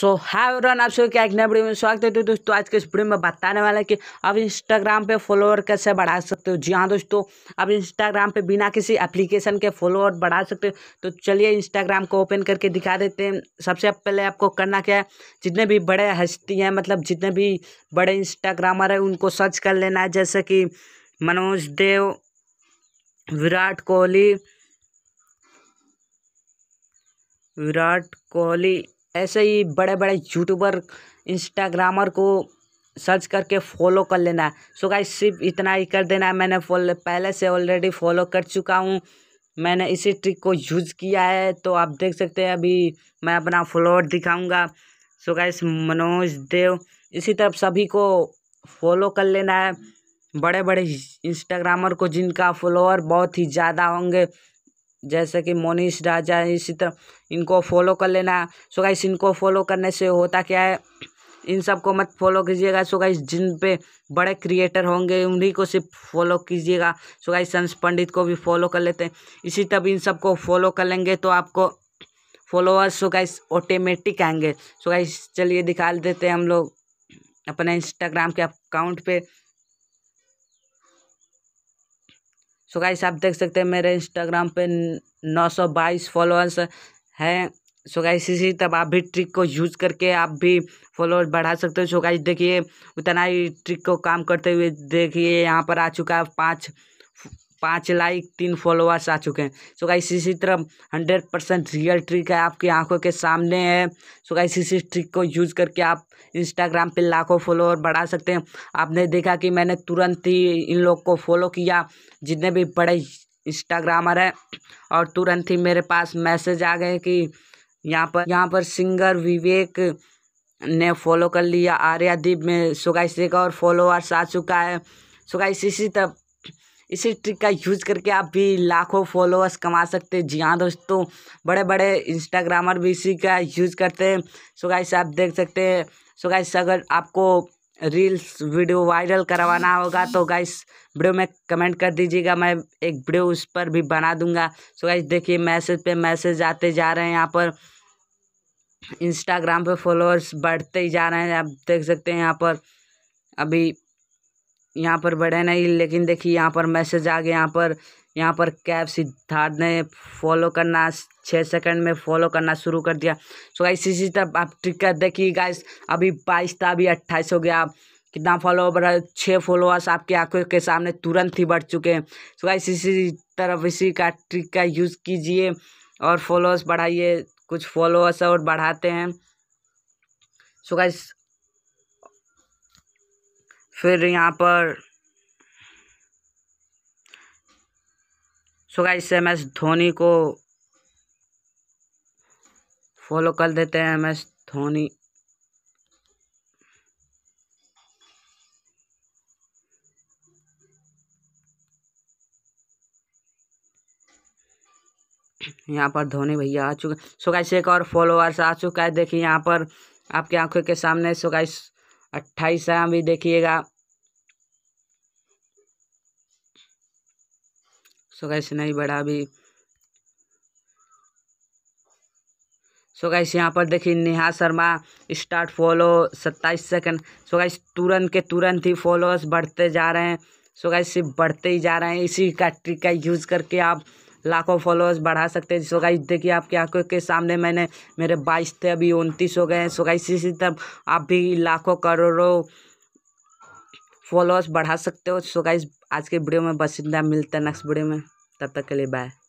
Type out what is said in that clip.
सो high everyone आप सभी क्या एक नए वीडियो में स्वागत है तो दोस्तों आज के इस वीडियो में बताने वाला है कि आप इंस्टाग्राम पे फॉलोअर कैसे बढ़ा सकते हो जी हाँ दोस्तों आप इंस्टाग्राम पे बिना किसी एप्लीकेशन के फॉलोअर बढ़ा सकते हो तो चलिए इंस्टाग्राम को ओपन करके दिखा देते हैं सबसे पहले आपको करना क्या है जितने भी बड़े हस्ती हैं मतलब जितने भी बड़े इंस्टाग्रामर हैं उनको सर्च कर लेना है जैसे कि मनोज देव विराट कोहली विराट कोहली ऐसे ही बड़े बड़े यूट्यूबर इंस्टाग्रामर को सर्च करके फॉलो कर लेना सो गाइस सिर्फ इतना ही कर देना मैंने पहले से ऑलरेडी फॉलो कर चुका हूँ मैंने इसी ट्रिक को यूज़ किया है तो आप देख सकते हैं अभी मैं अपना फॉलोअर दिखाऊंगा सो गाइस मनोज देव इसी तरफ सभी को फॉलो कर लेना है बड़े बड़े इंस्टाग्रामर को जिनका फॉलोअर बहुत ही ज़्यादा होंगे जैसे कि मोनिश राजा इसी तरह इनको फॉलो कर लेना सो गाइस इनको फॉलो करने से होता क्या है इन सब को मत फॉलो कीजिएगा सो गाइस जिन पे बड़े क्रिएटर होंगे उन्हीं को सिर्फ फॉलो कीजिएगा सो गाइस संस पंडित को भी फॉलो कर लेते हैं इसी तब इन सब को फॉलो कर लेंगे तो आपको फॉलोअर्स सो गाइस ऑटोमेटिक आएंगे सो गाइस चलिए दिखा देते हैं हम लोग अपने इंस्टाग्राम के अकाउंट पे सो गाइस आप देख सकते हैं मेरे इंस्टाग्राम पे 922 फॉलोअर्स हैं सो गाइस इसी तब आप भी ट्रिक को यूज करके आप भी फॉलोअर्स बढ़ा सकते हो सो गाइस देखिए उतना ही ट्रिक को काम करते हुए देखिए यहाँ पर आ चुका है पाँच पाँच लाइक तीन फॉलोअर्स आ चुके हैं सो गाइस इसी तरह हंड्रेड परसेंट रियल ट्रिक है आपकी आंखों के सामने है सो गाइस इसी ट्रिक को यूज़ करके आप इंस्टाग्राम पे लाखों फॉलोअर बढ़ा सकते हैं आपने देखा कि मैंने तुरंत ही इन लोग को फॉलो किया जितने भी बड़े इंस्टाग्रामर हैं और तुरंत ही मेरे पास मैसेज आ गए कि यहाँ पर यहाँ पर सिंगर विवेक ने फॉलो कर लिया आर्यादीप में सो गाइस एक और फॉलोअर्स आ चुका है सो गाइस इसी तरह इसी ट्रिक का यूज़ करके आप भी लाखों फॉलोअर्स कमा सकते हैं जी हाँ दोस्तों बड़े बड़े इंस्टाग्रामर भी इसी का यूज़ करते हैं सो गाइस आप देख सकते हैं सो गाइस अगर आपको रील्स वीडियो वायरल करवाना होगा तो गाइस वीडियो में कमेंट कर दीजिएगा मैं एक वीडियो उस पर भी बना दूंगा सो गाइस देखिए मैसेज पे मैसेज आते जा रहे हैं यहाँ पर इंस्टाग्राम पे फॉलोअर्स बढ़ते ही जा रहे हैं आप देख सकते हैं यहाँ पर अभी यहाँ पर बढ़े नहीं लेकिन देखिए यहाँ पर मैसेज आ गया यहाँ पर यहाँ पर कैब सिद्धार्थ ने फॉलो करना छः सेकंड में फॉलो करना शुरू कर दिया सो गाइस इसी तरह आप ट्रिकर देखिए गाइस अभी बाईस था अभी अट्ठाईस हो गया कितना फॉलोअर बढ़ा छः फॉलोअर्स आपकी आंखों के सामने तुरंत ही बढ़ चुके हैं सो गाइस इसी तरफ इसी का ट्रिक का यूज़ कीजिए और फॉलोअर्स बढ़ाइए कुछ फॉलोअर्स और बढ़ाते हैं सो गाइस फिर यहाँ पर so guys M S Dhoni को फॉलो कर देते हैं एम एस धोनी यहाँ पर धोनी भैया आ चुके सो गाइस एक और फॉलोअर्स आ चुका है देखिए यहाँ पर आपकी आंखों के सामने सो गाइस अट्ठाईस है अभी देखिएगा सो गैस नहीं बढ़ा अभी सो गैस यहाँ पर देखिए नेहा शर्मा स्टार्ट फॉलो सत्ताईस सेकंड सो गैस तुरंत के तुरंत ही फॉलोअर्स बढ़ते जा रहे हैं सो गैस सिर्फ बढ़ते ही जा रहे हैं इसी का ट्रिक का यूज़ करके आप लाखों फॉलोअर्स बढ़ा सकते हैं सो गाइस देखिए आपकी आंखों के सामने मैंने मेरे बाईस थे अभी उनतीस हो गए हैं सो गाइस इसी तरह आप भी लाखों करोड़ों फॉलोअर्स बढ़ा सकते हो सो गाइज आज के वीडियो में बस इतना मिलता है नेक्स्ट वीडियो में तब तक के लिए बाय